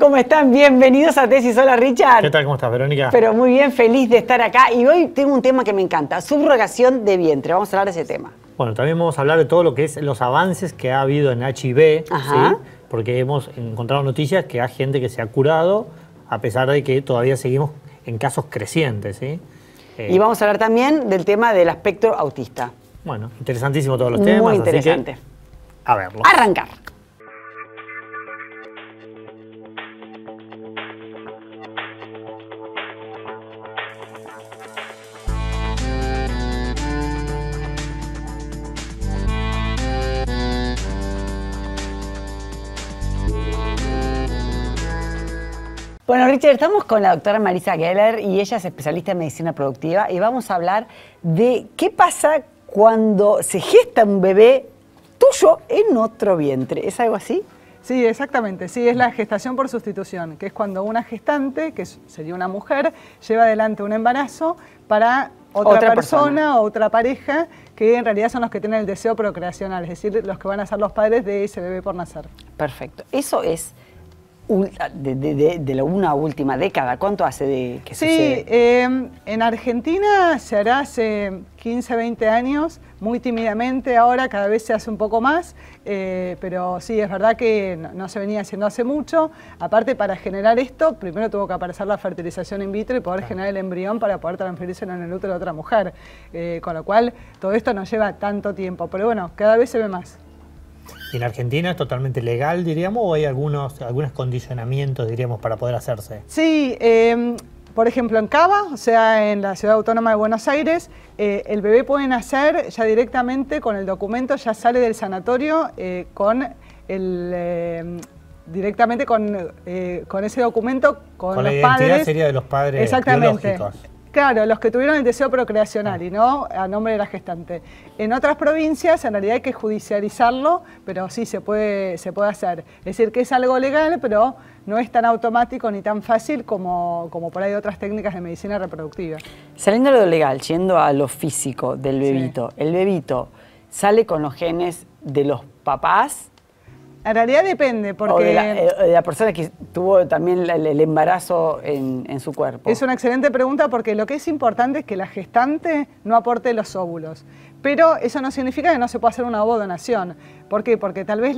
¿cómo están? Bienvenidos a Tesis. Hola, Richard. ¿Qué tal? ¿Cómo estás, Verónica? Pero muy bien, feliz de estar acá. Y hoy tengo un tema que me encanta, subrogación de vientre. Vamos a hablar de ese tema. Bueno, también vamos a hablar de todo lo que es los avances que ha habido en HIV, porque hemos encontrado noticias que hay gente que se ha curado, a pesar de que todavía seguimos en casos crecientes. Eh, y vamos a hablar también del tema del espectro autista. Bueno, interesantísimo todos los temas. Muy interesante. a verlo. Arrancar. Bueno, Richard, estamos con la doctora Marisa Geller y ella es especialista en medicina productiva y vamos a hablar de qué pasa cuando se gesta un bebé tuyo en otro vientre. ¿Es algo así? Sí, exactamente. Sí, es la gestación por sustitución, que es cuando una gestante, que sería una mujer, lleva adelante un embarazo para otra, persona, o otra pareja, que en realidad son los que tienen el deseo procreacional, es decir, los que van a ser los padres de ese bebé por nacer. Perfecto. Eso es de, la una última década? ¿Cuánto hace de que se sucede? Sí, em, en Argentina se hará hace 15, 20 años, muy tímidamente, ahora cada vez se hace un poco más, eh, pero sí, es verdad que no, se venía haciendo hace mucho. Aparte, para generar esto, primero tuvo que aparecer la fertilización in vitro y poder generar el embrión para poder transferirse en el útero de otra mujer, eh, con lo cual todo esto no lleva tanto tiempo, pero bueno, cada vez se ve más. ¿Y en Argentina es totalmente legal, diríamos, o hay algunos, algunos condicionamientos, diríamos, para poder hacerse? Sí, em, por ejemplo, en Cava, o sea, en la Ciudad Autónoma de Buenos Aires, eh, el bebé puede nacer ya directamente con el documento, ya sale del sanatorio eh, con el em, directamente eh, con, ese documento, con, con los la identidad sería de los padres Exactamente. Claro, los que tuvieron el deseo procreacional y no a nombre de la gestante. En otras provincias, en realidad hay que judicializarlo, pero sí se puede, se puede hacer. Es decir, que es algo legal, pero no es tan automático ni tan fácil como, por ahí otras técnicas de medicina reproductiva. Saliendo de lo legal, yendo a lo físico del bebito, el bebito sale con los genes de los papás en realidad depende, porque... Eh, o de la, persona que tuvo también el, embarazo en, su cuerpo. Es una excelente pregunta porque lo que es importante es que la gestante no aporte los óvulos. Pero eso no significa que no se pueda hacer una donación ¿Por qué? Porque tal vez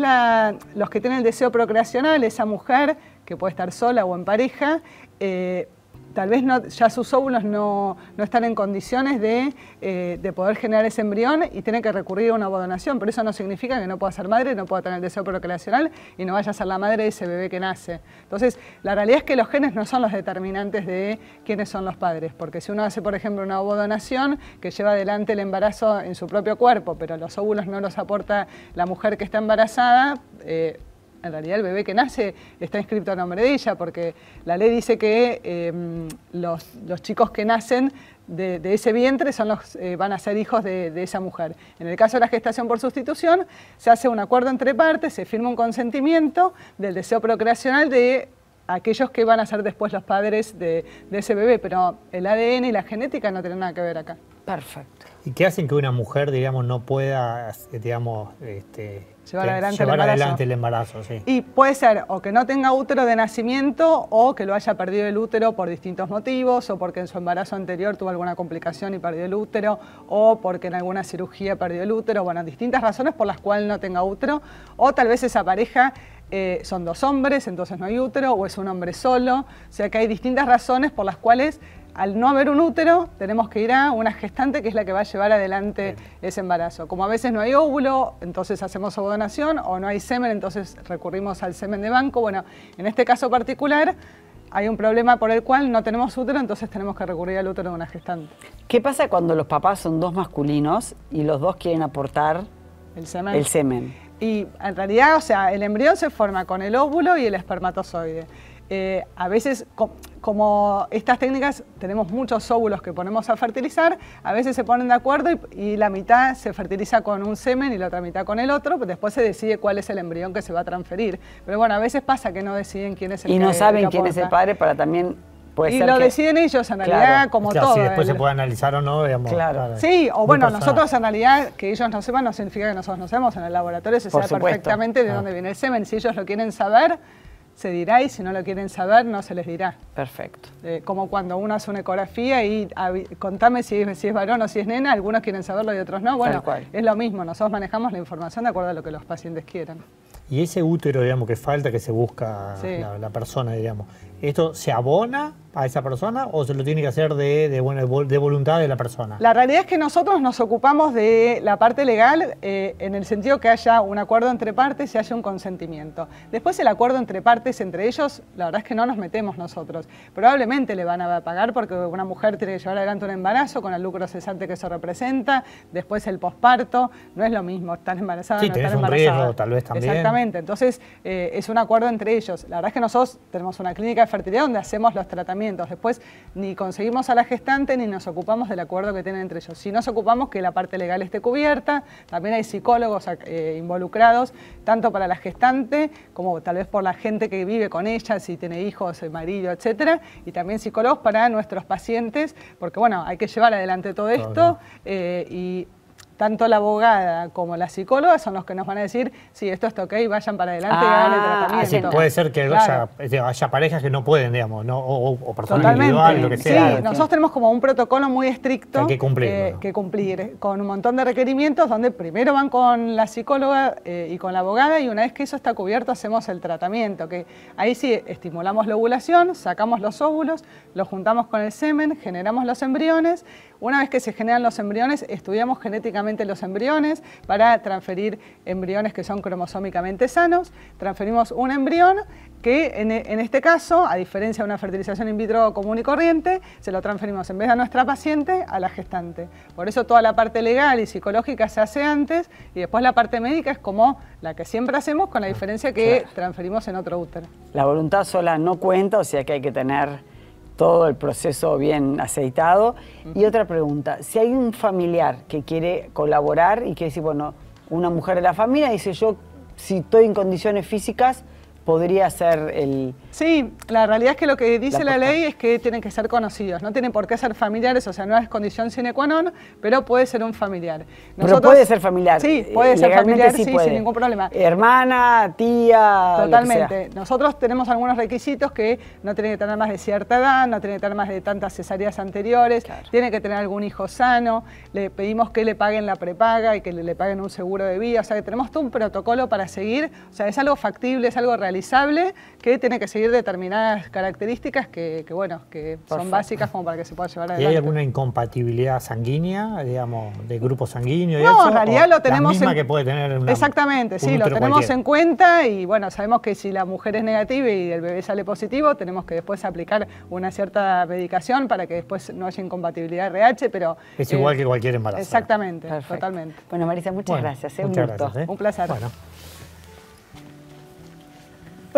los que tienen el deseo procreacional, esa mujer que puede estar sola o en pareja, eh, tal vez ya sus óvulos no, están en condiciones eh, de, poder generar ese embrión y tiene que recurrir a una donación, pero eso no significa que no pueda ser madre, no pueda tener el deseo procreacional y no vaya a ser la madre de ese bebé que nace. Entonces, la realidad es que los genes no son los determinantes de quiénes son los padres, porque si uno hace, por ejemplo, una donación que lleva adelante el embarazo en su propio cuerpo, pero los óvulos no los aporta la mujer que está embarazada, eh, en realidad el bebé que nace está inscrito a nombre de ella, porque la ley dice que em, los, chicos que nacen de, ese vientre son los, eh, van a ser hijos de, esa mujer. En el caso de la gestación por sustitución, se hace un acuerdo entre partes, se firma un consentimiento del deseo procreacional de aquellos que van a ser después los padres de, de ese bebé, pero el ADN y la genética no tienen nada que ver acá. Perfecto. ¿Y qué hacen que una mujer, digamos, no pueda, digamos, este, llevar adelante el adelante el embarazo, sí. Y puede ser o que no tenga útero de nacimiento o que lo haya perdido el útero por distintos motivos o porque en su embarazo anterior tuvo alguna complicación y perdió el útero o porque en alguna cirugía perdió el útero, bueno, distintas razones por las cuales no tenga útero o tal vez esa pareja eh, son dos hombres, entonces no hay útero, o es un hombre solo. O sea que hay distintas razones por las cuales al no haber un útero, tenemos que ir a una gestante que es la que va a llevar adelante ese embarazo. Como a veces no hay óvulo, entonces hacemos donación o no hay semen, entonces recurrimos al semen de banco. Bueno, en este caso particular hay un problema por el cual no tenemos útero, entonces tenemos que recurrir al útero de una gestante. ¿Qué pasa cuando los papás son dos masculinos y los dos quieren aportar el semen? El semen. Y en realidad, o sea, el embrión se forma con el óvulo y el espermatozoide. Eh, a veces como estas técnicas tenemos muchos óvulos que ponemos a fertilizar, a veces se ponen de acuerdo y, la mitad se fertiliza con un semen y la otra mitad con el otro, pues después se decide cuál es el embrión que se va a transferir. Pero bueno, a veces pasa que no deciden quién es el Y no saben quién es el padre para también y lo deciden ellos en realidad como todo. Si después ¿eh? se puede analizar o no, digamos. Claro. Sí, o bueno, nosotros en realidad que ellos no sepan no significa que nosotros no sabemos. En el laboratorio se sabe perfectamente de ah. dónde viene el semen. Si ellos lo quieren saber, se dirá y si no lo quieren saber, no se les dirá. Perfecto. Eh, como cuando uno hace una ecografía y contame si es, varón o si es nena, algunos quieren saberlo y otros no. Bueno, es lo mismo, nosotros manejamos la información de acuerdo a lo que los pacientes quieran. Y ese útero, digamos, que falta, que se busca la, la, persona, digamos, ¿esto se abona a esa persona o se lo tiene que hacer de, de voluntad de la persona? La realidad es que nosotros nos ocupamos de la parte legal eh, en el sentido que haya un acuerdo entre partes y haya un consentimiento. Después el acuerdo entre partes, entre ellos, la verdad es que no nos metemos nosotros. Probablemente le van a pagar porque una mujer tiene que llevar adelante un embarazo con el lucro cesante que eso representa, después el posparto, no es lo mismo estar embarazada sí, no embarazada. Un riesgo, tal vez también. Exactamente, entonces eh, es un acuerdo entre ellos. La verdad es que nosotros tenemos una clínica de fertilidad donde hacemos los tratamientos entonces Después ni conseguimos a la gestante ni nos ocupamos del acuerdo que tienen entre ellos. Si nos ocupamos que la parte legal esté cubierta, también hay psicólogos eh, involucrados, tanto para la gestante como tal vez por la gente que vive con ella, si tiene hijos, marido, etcétera, y también psicólogos para nuestros pacientes, porque bueno, hay que llevar adelante todo esto eh, y tanto la abogada como la psicóloga son los que nos van a decir si esto está ok, vayan para adelante y hagan el ah, tratamiento. Puede ser que este, haya, parejas que no pueden, digamos, o, personas lo que sea. Sí, nosotros tenemos como un protocolo muy estricto que cumplir, que cumplir, con un montón de requerimientos donde primero van con la psicóloga eh, y con la abogada y una vez que eso está cubierto hacemos el tratamiento, que ahí sí estimulamos la ovulación, sacamos los óvulos, los juntamos con el semen, generamos los embriones una vez que se generan los embriones, estudiamos genéticamente los embriones para transferir embriones que son cromosómicamente sanos. Transferimos un embrión que e, en, este caso, a diferencia de una fertilización in vitro común y corriente, se lo transferimos en vez de a nuestra paciente a la gestante. Por eso toda la parte legal y psicológica se hace antes y después la parte médica es como la que siempre hacemos con la diferencia que transferimos en otro útero. La voluntad sola no cuenta, o sea que hay que tener todo el proceso bien aceitado. Y otra pregunta, si hay un familiar que quiere colaborar y que dice, bueno, una mujer de la familia dice, yo si estoy en condiciones físicas, podría ser el... Sí, la realidad es que lo que dice la, ley es que tienen que ser conocidos, no tienen por qué ser familiares, o sea, no es condición sine qua non, pero puede ser un familiar. pero puede ser familiar. Sí, puede ser familiar, sí, sin ningún problema. Hermana, tía. Totalmente. Nosotros tenemos algunos requisitos que no tiene que tener más de cierta edad, no tiene que tener más de tantas cesáreas anteriores, tiene que tener algún hijo sano, le pedimos que le paguen la prepaga y que le, le paguen un seguro de vida, o sea, que tenemos todo un protocolo para seguir, o sea, es algo factible, es algo realista que tiene que seguir determinadas características que, bueno, que son básicas como para que se pueda llevar adelante. ¿Y hay alguna incompatibilidad sanguínea, digamos, de grupo sanguíneo? No, en realidad lo tenemos... en... que puede tener Exactamente, sí, lo tenemos en cuenta y bueno, sabemos que si la mujer es negativa y el bebé sale positivo, tenemos que después aplicar una cierta medicación para que después no haya incompatibilidad RH, pero... Es eh, igual que cualquier embarazo. Exactamente, totalmente. Bueno, Marisa, muchas gracias. ¿eh? ¿eh? un placer.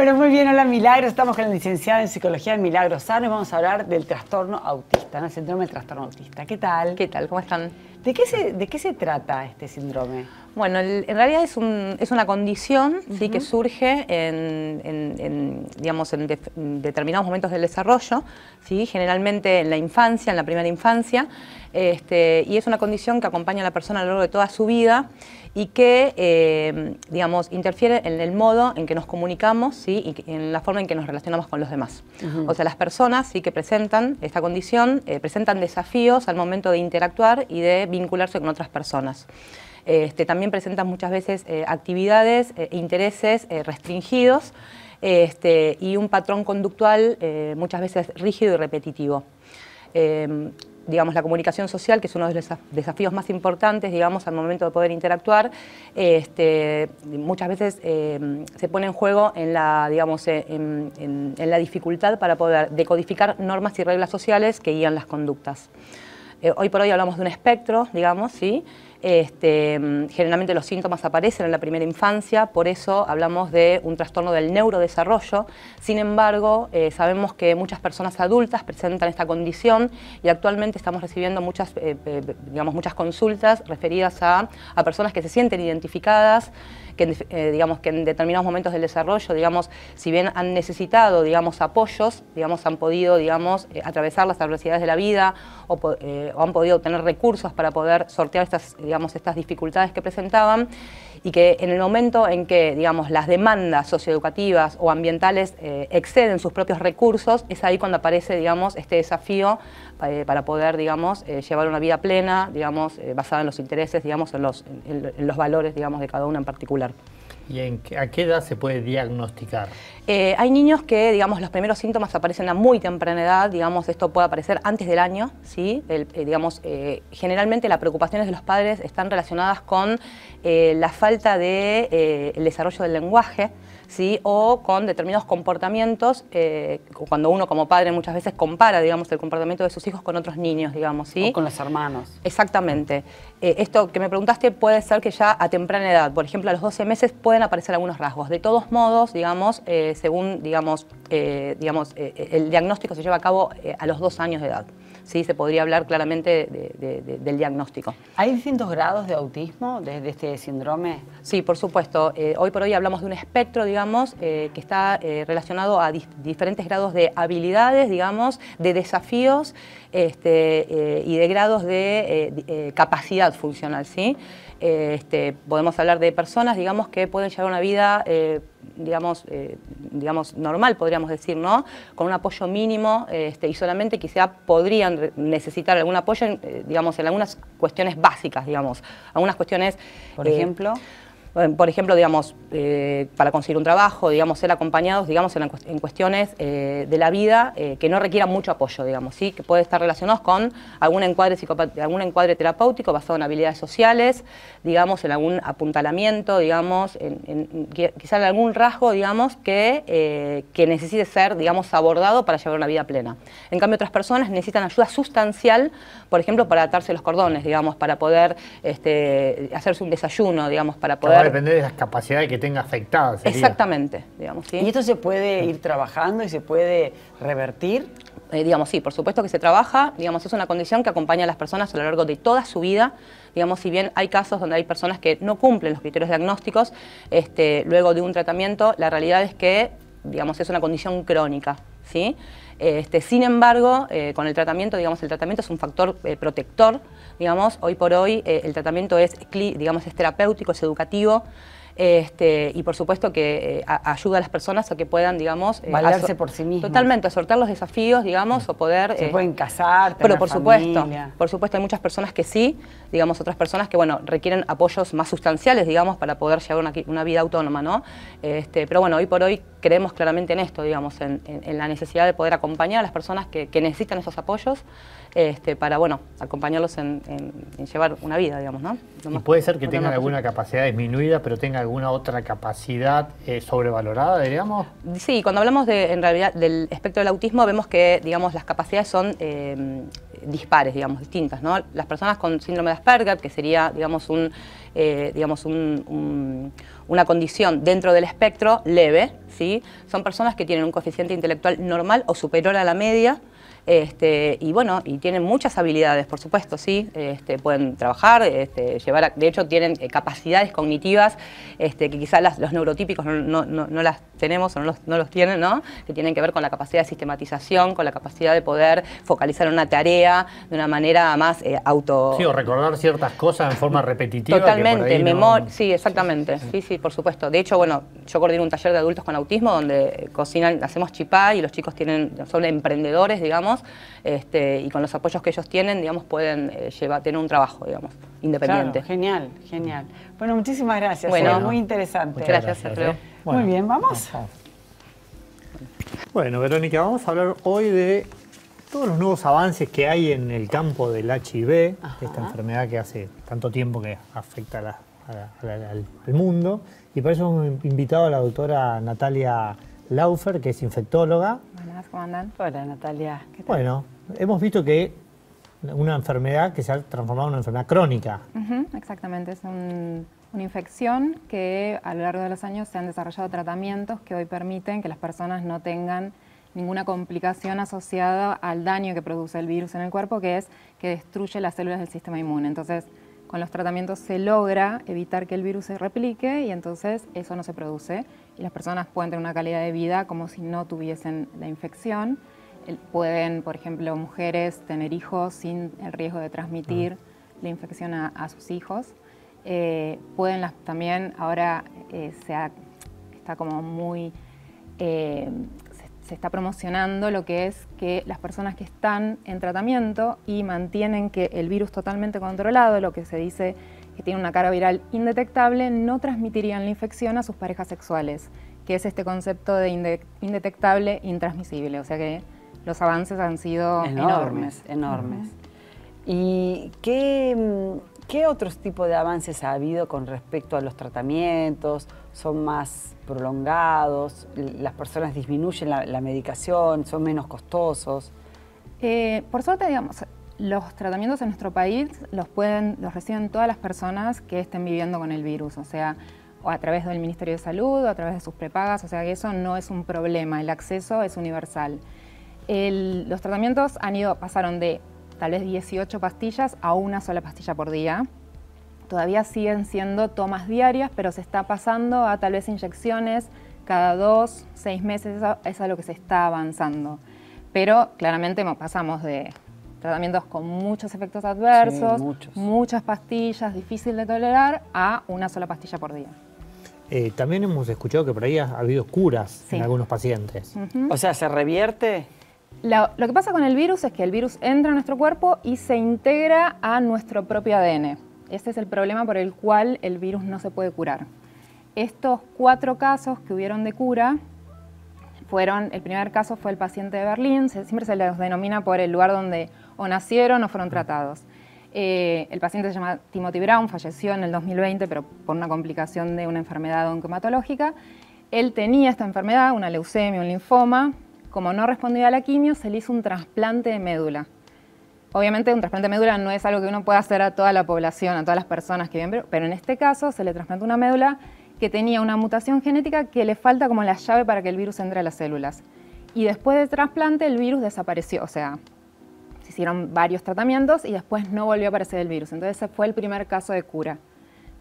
Bueno, muy bien, hola Milagro. Estamos con la licenciada en Psicología de Milagro Sano y vamos a hablar del trastorno autista, ¿no? el síndrome del trastorno autista. ¿Qué tal? ¿Qué tal? ¿Cómo están? ¿De qué se, de qué se trata este síndrome? Bueno, en realidad es, es una condición ¿sí? que surge en, digamos, determinados momentos del desarrollo, ¿sí? generalmente en la infancia, en la primera infancia, este, y es una condición que acompaña a la persona a lo largo de toda su vida y que, eh, digamos, interfiere en el modo en que nos comunicamos y en la forma en que nos relacionamos con los demás. O sea, las personas sí que presentan esta condición, eh, presentan desafíos al momento de interactuar y de vincularse con otras personas. Este, también presentan muchas veces eh, actividades e intereses restringidos este, y un patrón conductual muchas veces rígido y repetitivo. Em, digamos, la comunicación social, que es uno de los desafíos más importantes, digamos, al momento de poder interactuar, este, muchas veces em, se pone en juego en la, digamos, eh, en, la dificultad para poder decodificar normas y reglas sociales que guían las conductas. Eh, hoy por hoy hablamos de un espectro, digamos, ¿sí? Este, mm, generalmente los síntomas aparecen en la primera infancia, por eso hablamos de un trastorno del neurodesarrollo. Sin embargo, eh, sabemos que muchas personas adultas presentan esta condición y actualmente estamos recibiendo muchas, eh, eh, digamos, muchas consultas referidas a, a personas que se sienten identificadas que, eh, digamos, que en determinados momentos del desarrollo, digamos, si bien han necesitado digamos, apoyos, digamos, han podido digamos, eh, atravesar las adversidades de la vida o, eh, o, han podido obtener recursos para poder sortear estas, digamos, estas dificultades que presentaban, y que en el momento en que, las demandas socioeducativas o ambientales eh, exceden sus propios recursos, es ahí cuando aparece, este desafío eh, para poder, eh, llevar una vida plena, digamos, basada en los intereses, digamos, en los, valores, de cada una en particular. ¿Y a qué edad se puede diagnosticar? Eh, hay niños que, digamos, los primeros síntomas aparecen a muy temprana edad, digamos, esto puede aparecer antes del año, ¿sí? Eh, digamos, eh, generalmente las preocupaciones de los padres están relacionadas con la falta de el desarrollo del lenguaje, ¿sí? O con determinados comportamientos, cuando uno como padre muchas veces compara, digamos, el comportamiento de sus hijos con otros niños, digamos, ¿sí? O con los hermanos. Exactamente. esto que me preguntaste puede ser que ya a temprana edad, por ejemplo, a los 12 meses pueden aparecer algunos rasgos. De todos modos, digamos, eh, según digamos, eh, digamos, eh, el diagnóstico se lleva a cabo a los dos años de edad. Sí, se podría hablar claramente del diagnóstico. ¿Hay distintos grados de autismo, de, este síndrome? Sí, por supuesto. hoy por hoy hablamos de un espectro, digamos, que está relacionado a diferentes grados de habilidades, digamos, de desafíos este, y de grados de capacidad funcional, ¿sí? Eh, este, podemos hablar de personas, digamos, que pueden llevar una vida, eh, digamos, eh, digamos, normal, podríamos decir, ¿no? Con un apoyo mínimo este, y solamente quizá podrían necesitar algún apoyo, digamos, en algunas cuestiones básicas, digamos, algunas cuestiones... Por ejemplo... Por ejemplo, digamos, eh, para conseguir un trabajo, digamos, ser acompañados, digamos, en, cuestiones eh, de la vida eh, que no requieran mucho apoyo, digamos, ¿sí? que puede estar relacionado con algún encuadre, algún encuadre terapéutico basado en habilidades sociales, digamos, en algún apuntalamiento, digamos, en, quizá en algún rasgo, digamos, que, que necesite ser, digamos, abordado para llevar una vida plena. En cambio, otras personas necesitan ayuda sustancial, por ejemplo, para atarse los cordones, digamos, para poder este, hacerse un desayuno, digamos, para poder va a depender de las capacidades que tenga afectadas. Exactamente, digamos. ¿sí? ¿Y esto se puede ir trabajando y se puede revertir? Eh, digamos, sí, por supuesto que se trabaja, digamos, es una condición que acompaña a las personas a lo largo de toda su vida, digamos, si bien hay casos donde hay personas que no cumplen los criterios diagnósticos, este, luego de un tratamiento, la realidad es que, digamos, es una condición crónica, ¿sí? Este, sin embargo, eh, con el tratamiento, digamos, el tratamiento es un factor eh, protector, digamos, hoy por hoy eh, el tratamiento es, digamos, es terapéutico, es educativo, este, y por supuesto que eh, ayuda a las personas a que puedan, digamos... Eh, por sí mismas. Totalmente, a sortear los desafíos, digamos, o poder... Se eh, pueden casar, Pero por supuesto, por supuesto hay muchas personas que sí, digamos, otras personas que, bueno, requieren apoyos más sustanciales, digamos, para poder llevar una, vida autónoma, ¿no? Este, pero bueno, hoy por hoy creemos claramente en esto, digamos, en, la necesidad de poder acompañar a las personas que, necesitan esos apoyos este, para, bueno, acompañarlos en, llevar una vida, digamos, ¿no? y puede ser que tengan alguna capacidad disminuida, pero tengan alguna otra capacidad eh, sobrevalorada, diríamos? Sí, cuando hablamos en realidad del espectro del autismo vemos que digamos, las capacidades son eh, dispares, digamos, distintas. Las personas con síndrome de Asperger, que sería digamos, un, eh, digamos, una condición dentro del espectro leve, ¿sí? son personas que tienen un coeficiente intelectual normal o superior a la media, este, y bueno, y tienen muchas habilidades, por supuesto, sí. Este, pueden trabajar, este, llevar de hecho tienen eh, capacidades cognitivas este, que quizás los neurotípicos no, las tenemos o no los, no los tienen, ¿no? Que tienen que ver con la capacidad de sistematización, con la capacidad de poder focalizar una tarea de una manera más eh, auto... Sí, o recordar ciertas cosas en forma repetitiva. Totalmente, memoria, sí, exactamente. Sí, sí, por supuesto. De hecho, bueno, yo coordino un taller de adultos con autismo donde eh, cocinan, hacemos chipá y los chicos tienen, son emprendedores, digamos, este, y con los apoyos que ellos tienen, digamos, pueden eh, tener un trabajo, digamos, independiente. genial, genial. Bueno, muchísimas gracias. Bueno, muy interesante. Gracias, gracias muy bien, vamos. Bueno, Verónica, vamos a hablar hoy de todos los nuevos avances que hay en el campo del HIV, esta enfermedad que hace tanto tiempo que afecta al mundo. Y por eso hemos invitado a la doctora Natalia Laufer, que es infectóloga Buenas, ¿cómo andan? Hola, Natalia. ¿Qué tal? Bueno, hemos visto que una enfermedad que se ha transformado en una enfermedad crónica. exactamente, es una infección que a lo largo de los años se han desarrollado tratamientos que hoy permiten que las personas no tengan ninguna complicación asociada al daño que produce el virus en el cuerpo, que es que destruye las células del sistema inmune. Entonces, con los tratamientos se logra evitar que el virus se replique y entonces eso no se produce las personas pueden tener una calidad de vida como si no tuviesen la infección. Pueden, por ejemplo, mujeres tener hijos sin el riesgo de transmitir la infección a, sus hijos. Eh, pueden también, ahora eh, se está como muy, eh, se, está promocionando lo que es que las personas que están en tratamiento y mantienen que el virus totalmente controlado, lo que se dice que tiene una cara viral indetectable, no transmitirían la infección a sus parejas sexuales, que es este concepto de indetectable intransmisible. O sea que los avances han sido enormes. Enormes. ¿Y qué, qué otros tipos de avances ha habido con respecto a los tratamientos? ¿Son más prolongados? ¿Las personas disminuyen la, medicación? ¿Son menos costosos? Eh, por suerte, digamos, los tratamientos en nuestro país los, pueden, los reciben todas las personas que estén viviendo con el virus, o sea, a través del Ministerio de Salud, o a través de sus prepagas, o sea que eso no es un problema, el acceso es universal. los tratamientos han ido, pasaron de tal vez 18 pastillas a una sola pastilla por día. Todavía siguen siendo tomas diarias, pero se está pasando a tal vez inyecciones cada dos, seis meses, eso es a lo que se está avanzando. Pero claramente pasamos de tratamientos con muchos efectos adversos, muchas pastillas, difícil de tolerar, a una sola pastilla por día. Eh, también hemos escuchado que por ahí ha habido curas en algunos pacientes. O sea, ¿se revierte? lo que pasa con el virus es que el virus entra a nuestro cuerpo y se integra a nuestro propio ADN. Este es el problema por el cual el virus no se puede curar. Estos cuatro casos que hubieron de cura fueron, el primer caso fue el paciente de Berlín, siempre se los denomina por el lugar donde o nacieron o fueron tratados. Eh, el paciente se llama Timothy Brown, falleció en el 2020, pero por una complicación de una enfermedad oncomatológica. Él tenía esta enfermedad, una leucemia, un linfoma. Como no respondía a la quimio, se le hizo un trasplante de médula. Obviamente un trasplante de médula no es algo que uno pueda hacer a toda la población, a todas las personas que viven, pero en este caso se le trasplantó una médula que tenía una mutación genética que le falta como la llave para que el virus entre a las células. Y después del trasplante el virus desapareció, o sea, hicieron varios tratamientos y después no volvió a aparecer el virus. Entonces ese fue el primer caso de cura.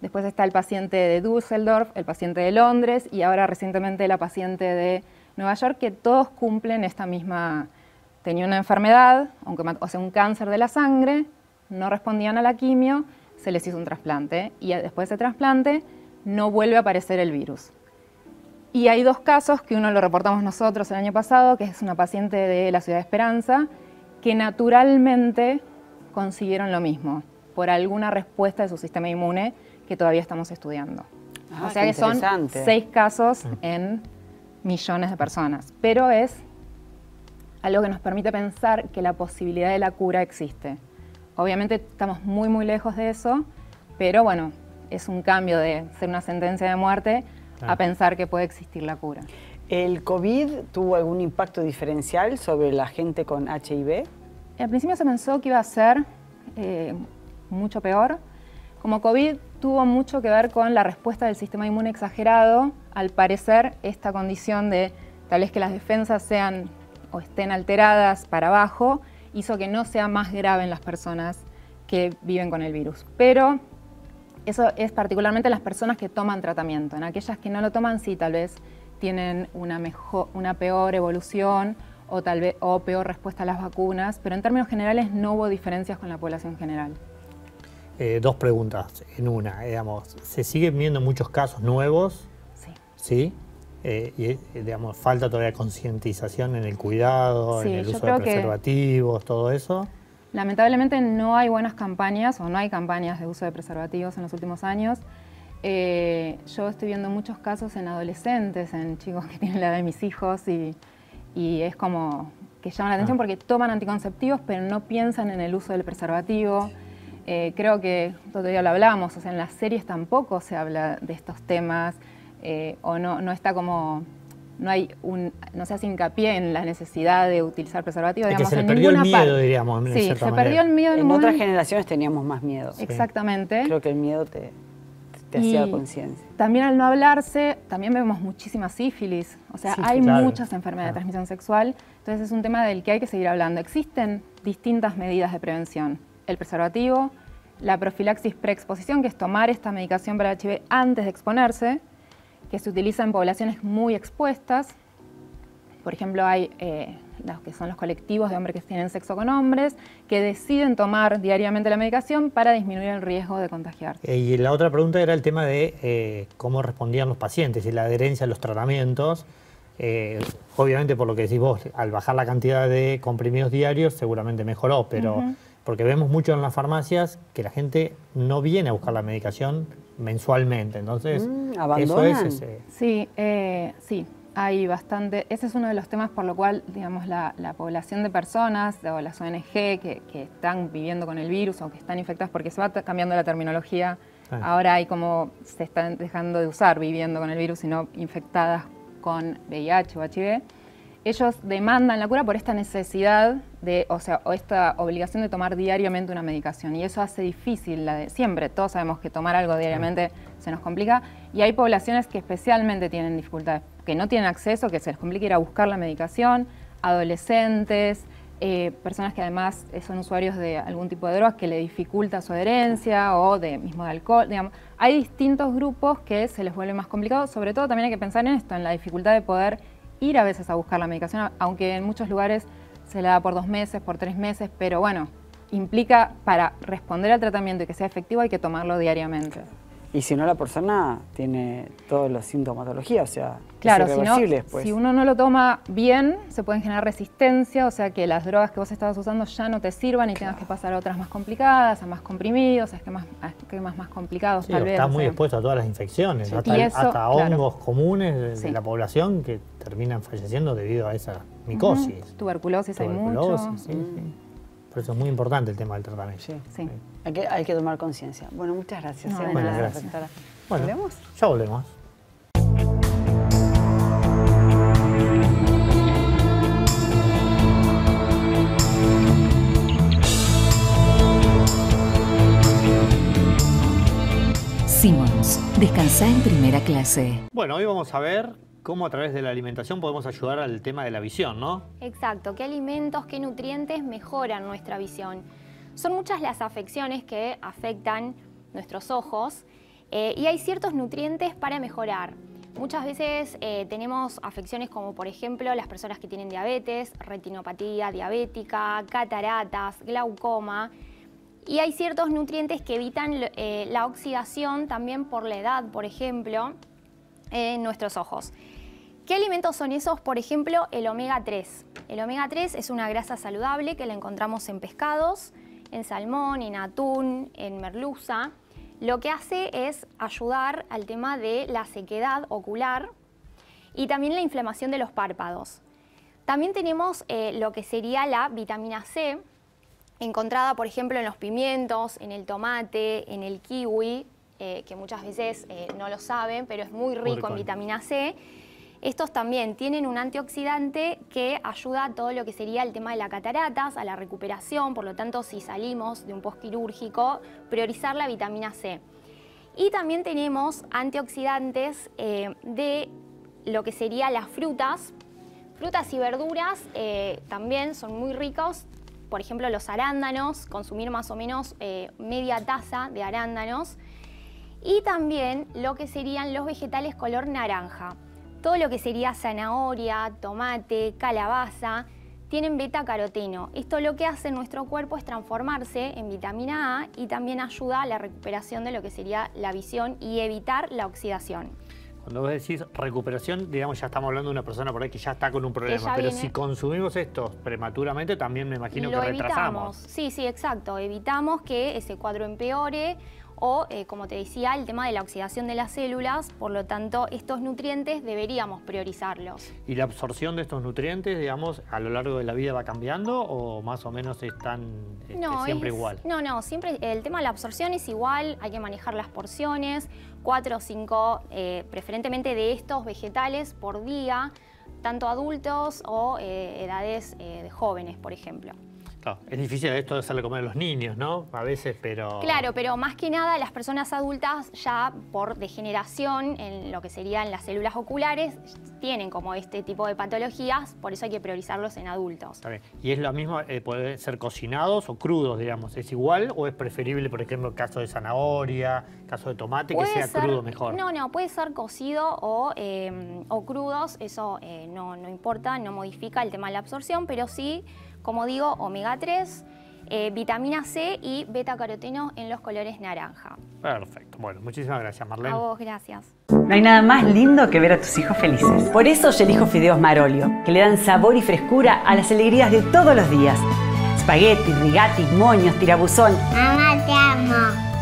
Después está el paciente de Düsseldorf, el paciente de Londres y ahora recientemente la paciente de Nueva York, que todos cumplen esta misma... Tenía una enfermedad, aunque, o sea, un cáncer de la sangre, no respondían a la quimio, se les hizo un trasplante y después de ese trasplante no vuelve a aparecer el virus. Y hay dos casos que uno lo reportamos nosotros el año pasado, que es una paciente de la ciudad de Esperanza, que naturalmente consiguieron lo mismo por alguna respuesta de su sistema inmune que todavía estamos estudiando. Ah, o sea que son seis casos en millones de personas, pero es algo que nos permite pensar que la posibilidad de la cura existe. Obviamente estamos muy muy lejos de eso, pero bueno, es un cambio de ser una sentencia de muerte a pensar que puede existir la cura. ¿El COVID tuvo algún impacto diferencial sobre la gente con HIV? Al principio se pensó que iba a ser eh, mucho peor. Como COVID tuvo mucho que ver con la respuesta del sistema inmune exagerado, al parecer esta condición de tal vez que las defensas sean o estén alteradas para abajo, hizo que no sea más grave en las personas que viven con el virus. Pero eso es particularmente en las personas que toman tratamiento. En aquellas que no lo toman, sí, tal vez tienen una, mejor, una peor evolución o, tal vez, o peor respuesta a las vacunas, pero en términos generales no hubo diferencias con la población general. Eh, dos preguntas en una, eh, digamos, ¿se siguen viendo muchos casos nuevos? Sí. ¿Sí? Eh, y, digamos, falta todavía concientización en el cuidado, en el uso de preservativos, todo eso. Lamentablemente no hay buenas campañas o no hay campañas de uso de preservativos en los últimos años. Eh, yo estoy viendo muchos casos en adolescentes, en chicos que tienen la edad de mis hijos y, es como que llaman la atención ah. porque toman anticonceptivos pero no piensan en el uso del preservativo. Eh, creo que todavía lo hablábamos, o sea, en las series tampoco se habla de estos temas eh, o no, no está como no hay un no se hace hincapié en la necesidad de utilizar preservativo. Es que se le perdió el miedo, diríamos. En sí, el miedo. En, otras generaciones teníamos más miedo. Exactamente. Creo que el miedo te también al no hablarse, también vemos muchísima sífilis. O sea, hay muchas enfermedades de transmisión sexual. Entonces es un tema del que hay que seguir hablando. Existen distintas medidas de prevención. El preservativo, la profilaxis preexposición, que es tomar esta medicación para el HIV antes de exponerse, que se utiliza en poblaciones muy expuestas. Por ejemplo, hay eh, que son los colectivos de hombres que tienen sexo con hombres, que deciden tomar diariamente la medicación para disminuir el riesgo de contagiarse. Eh, y la otra pregunta era el tema de eh, cómo respondían los pacientes y la adherencia a los tratamientos. Eh, obviamente, por lo que decís vos, al bajar la cantidad de comprimidos diarios seguramente mejoró, pero... porque vemos mucho en las farmacias que la gente no viene a buscar la medicación mensualmente, entonces mm, eso es Sí, sí, hay bastante, ese es uno de los temas por lo cual, digamos, la, población de personas o las ONG que, están viviendo con el virus o que están infectadas, porque se va cambiando la terminología, ah. ahora hay como se están dejando de usar viviendo con el virus, sino infectadas con VIH o HIV, ellos demandan la cura por esta necesidad de, o sea, o esta obligación de tomar diariamente una medicación. Y eso hace difícil la de siempre. Todos sabemos que tomar algo diariamente se nos complica. Y hay poblaciones que especialmente tienen dificultades que no tienen acceso, que se les complica ir a buscar la medicación, adolescentes, eh, personas que además eh, son usuarios de algún tipo de drogas que le dificulta su adherencia o de mismo de alcohol, digamos. Hay distintos grupos que se les vuelve más complicado, sobre todo también hay que pensar en esto, en la dificultad de poder ir a veces a buscar la medicación, aunque en muchos lugares se la da por dos meses, por tres meses, pero bueno, implica para responder al tratamiento y que sea efectivo hay que tomarlo diariamente. Y si no, la persona tiene todas las sintomatologías, o sea, claro, es si Si uno no lo toma bien, se pueden generar resistencia, o sea que las drogas que vos estabas usando ya no te sirvan y tengas que pasar a otras más complicadas, a más comprimidos, a esquemas, más complicados Estás muy expuesto a todas las infecciones, hasta, hongos comunes de, la población que terminan falleciendo debido a esa micosis. Tuberculosis, Tuberculosis, hay mucho. Mm. Por eso es muy importante el tema del tratamiento. Sí, sí. Hay que, tomar conciencia. Bueno, muchas gracias. No, eh, ¿Volvemos? Ya volvemos. Simmons, descansa en primera clase. Bueno, hoy vamos a ver cómo a través de la alimentación podemos ayudar al tema de la visión, ¿no? Exacto, qué alimentos, qué nutrientes mejoran nuestra visión. Son muchas las afecciones que afectan nuestros ojos eh, y hay ciertos nutrientes para mejorar. Muchas veces eh, tenemos afecciones como por ejemplo las personas que tienen diabetes, retinopatía diabética, cataratas, glaucoma y hay ciertos nutrientes que evitan eh, la oxidación también por la edad, por ejemplo, en nuestros ojos. ¿Qué alimentos son esos? Por ejemplo, el omega 3. El omega 3 es una grasa saludable que la encontramos en pescados, en salmón, en atún, en merluza, lo que hace es ayudar al tema de la sequedad ocular y también la inflamación de los párpados. También tenemos eh, lo que sería la vitamina C, encontrada por ejemplo en los pimientos, en el tomate, en el kiwi, eh, que muchas veces eh, no lo saben, pero es muy rico en vitamina C estos también tienen un antioxidante que ayuda a todo lo que sería el tema de las cataratas, a la recuperación, por lo tanto si salimos de un postquirúrgico, priorizar la vitamina C. Y también tenemos antioxidantes eh, de lo que serían las frutas. Frutas y verduras eh, también son muy ricos. Por ejemplo, los arándanos, consumir más o menos eh, media taza de arándanos. Y también lo que serían los vegetales color naranja. Todo lo que sería zanahoria, tomate, calabaza, tienen beta caroteno. Esto lo que hace nuestro cuerpo es transformarse en vitamina A y también ayuda a la recuperación de lo que sería la visión y evitar la oxidación. Cuando vos decís recuperación, digamos, ya estamos hablando de una persona por ahí que ya está con un problema. Pero si consumimos esto prematuramente, también me imagino que retrasamos. Sí, sí, exacto. Evitamos que ese cuadro empeore o, eh, como te decía, el tema de la oxidación de las células, por lo tanto, estos nutrientes deberíamos priorizarlos. ¿Y la absorción de estos nutrientes, digamos, a lo largo de la vida va cambiando o más o menos están este, siempre igual? No, no, siempre el tema de la absorción es igual, hay que manejar las porciones, cuatro o cinco, eh, preferentemente de estos vegetales por día, tanto adultos o eh, edades de jóvenes, por ejemplo es difícil esto de hacerle comer a los niños, ¿no? A veces, pero... Claro, pero más que nada las personas adultas ya por degeneración en lo que serían las células oculares tienen como este tipo de patologías, por eso hay que priorizarlos en adultos. ¿Y es lo mismo, eh, puede ser cocinados o crudos, digamos? ¿Es igual o es preferible, por ejemplo, el caso de zanahoria, caso de tomate, que sea crudo mejor? No, no, puede ser cocido o, eh, o crudos, eso eh, no, no importa, no modifica el tema de la absorción, pero sí... Como digo, omega 3, eh, vitamina C y beta caroteno en los colores naranja. Perfecto. Bueno, muchísimas gracias, Marlene. A vos, gracias. No hay nada más lindo que ver a tus hijos felices. Por eso yo elijo fideos Marolio, que le dan sabor y frescura a las alegrías de todos los días. Spaghetti, rigati, moños, tirabuzón. Mamá, te amo.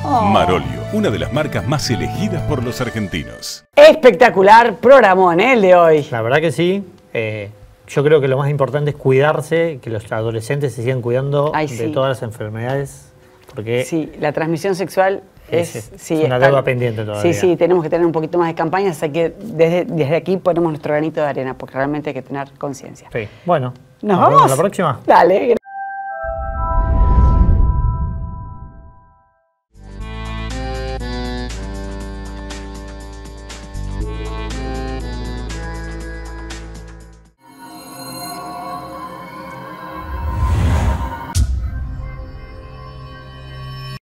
Oh. Marolio, una de las marcas más elegidas por los argentinos. Espectacular programón, ¿eh? el de hoy. La verdad que sí. Eh, yo creo que lo más importante es cuidarse, que los adolescentes se sigan cuidando de todas las enfermedades. Porque sí, la transmisión sexual es, una deuda pendiente todavía. Sí, sí, tenemos que tener un poquito más de campaña así que desde, desde aquí ponemos nuestro granito de arena, porque realmente hay que tener conciencia. Sí, bueno. ¿Nos, vamos? Vemos la próxima. Dale,